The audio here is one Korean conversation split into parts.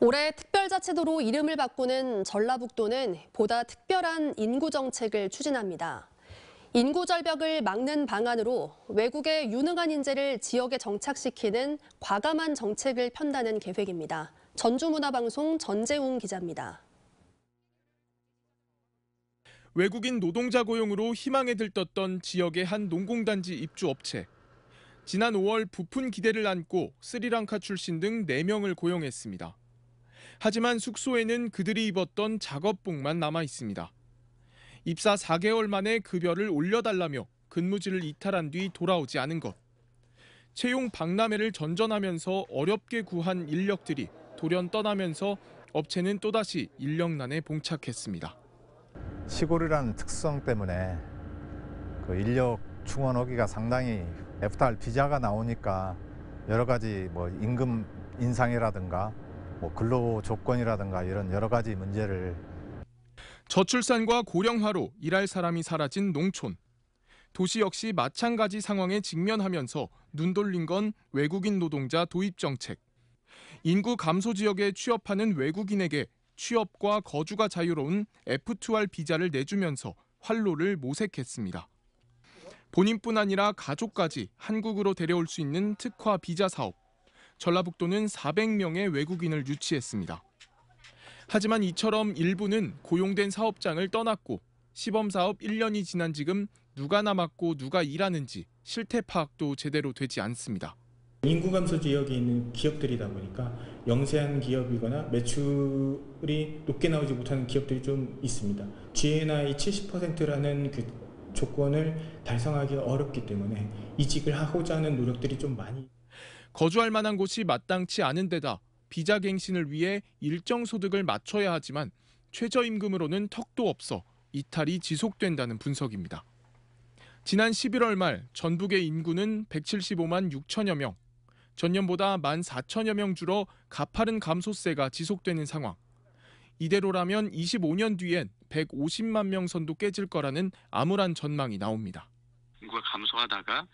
올해 특별자치도로 이름을 바꾸는 전라북도는 보다 특별한 인구 정책을 추진합니다. 인구 절벽을 막는 방안으로 외국의 유능한 인재를 지역에 정착시키는 과감한 정책을 편다는 계획입니다. 전주문화방송 전재웅 기자입니다. 외국인 노동자 고용으로 희망에 들떴던 지역의 한 농공단지 입주업체. 지난 5월 부푼 기대를 안고 스리랑카 출신 등 4명을 고용했습니다. 하지만 숙소에는 그들이 입었던 작업복만 남아 있습니다. 입사 4개월 만에 급여를 올려달라며 근무지를 이탈한 뒤 돌아오지 않은 것. 채용 박람회를 전전하면서 어렵게 구한 인력들이 돌연 떠나면서 업체는 또다시 인력난에 봉착했습니다. 시골이라는 특성 때문에 그 인력 충원하기가 상당히 FTR 비자가 나오니까 여러 가지 뭐 임금 인상이라든가 뭐 근로 조건이라든가 이런 여러 가지 문제를 저출산과 고령화로 일할 사람이 사라진 농촌. 도시 역시 마찬가지 상황에 직면하면서 눈돌린 건 외국인 노동자 도입 정책. 인구 감소 지역에 취업하는 외국인에게 취업과 거주가 자유로운 F2R 비자를 내주면서 활로를 모색했습니다. 본인뿐 아니라 가족까지 한국으로 데려올 수 있는 특화 비자 사업. 전라북도는 400명의 외국인을 유치했습니다. 하지만 이처럼 일부는 고용된 사업장을 떠났고 시범사업 1년이 지난 지금 누가 남았고 누가 일하는지 실태 파악도 제대로 되지 않습니다. 인구 감소 지역에 있는 기업들이다 보니까 영세한 기업이거나 매출이 높게 나오지 못하는 기업들이 좀 있습니다. GNI 70%라는 그 조건을 달성하기 어렵기 때문에 이직을 하고자 하는 노력들이 좀 많이 거주할 만한 곳이 마땅치 않은 데다 비자 갱신을 위해 일정 소득을 맞춰야 하지만 최저임금으로는 턱도 없어 이탈이 지속된다는 분석입니다. 지난 11월 말 전북의 인구는 175만 6천여 명, 전년보다 1만 4천여 명 줄어 가파른 감소세가 지속되는 상황. 이대로라면 25년 뒤엔 150만 명 선도 깨질 거라는 암울한 전망이 나옵니다. 소폭을 감소하다가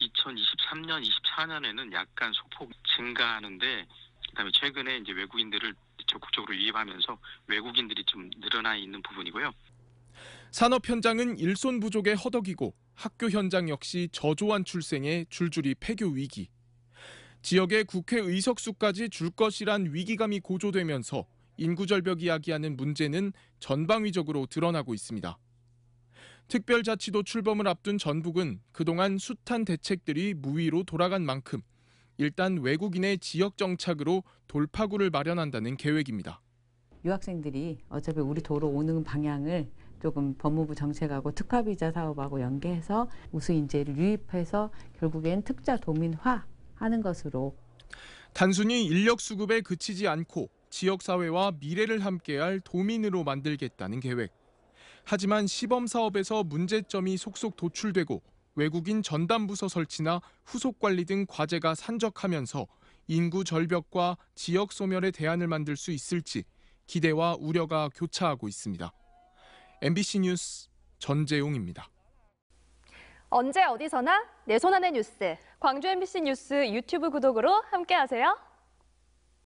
2023년, 24년에는 약간 소폭 증가하는데 그다음에 최근에 이제 외국인들을 적극적으로 유입하면서 외국인들이 좀 늘어나 있는 부분이고요. 산업 현장은 일손 부족의 허덕이고 학교 현장 역시 저조한 출생의 줄줄이 폐교 위기. 지역의 국회 의석수까지 줄 것이란 위기감이 고조되면서 인구 절벽 이야기하는 문제는 전방위적으로 드러나고 있습니다. 특별자치도 출범을 앞둔 전북은 그동안 숱한 대책들이 무위로 돌아간 만큼 일단 외국인의 지역 정착으로 돌파구를 마련한다는 계획입니다. 유학생들이 어차피 우리 도로 오는 방향을 조금 법무부 정책하고 특화비자 사업하고 연계해서 우수 인재를 유입해서 결국엔 특자 도민화 하는 것으로 단순히 인력 수급에 그치지 않고 지역 사회와 미래를 함께할 도민으로 만들겠다는 계획. 하지만 시범 사업에서 문제점이 속속 도출되고 외국인 전담부서 설치나 후속 관리 등 과제가 산적하면서 인구 절벽과 지역 소멸의 대안을 만들 수 있을지 기대와 우려가 교차하고 있습니다. MBC 뉴스 전재용입니다. 언제 어디서나 내 손안의 뉴스. 광주 MBC 뉴스 유튜브 구독으로 함께하세요.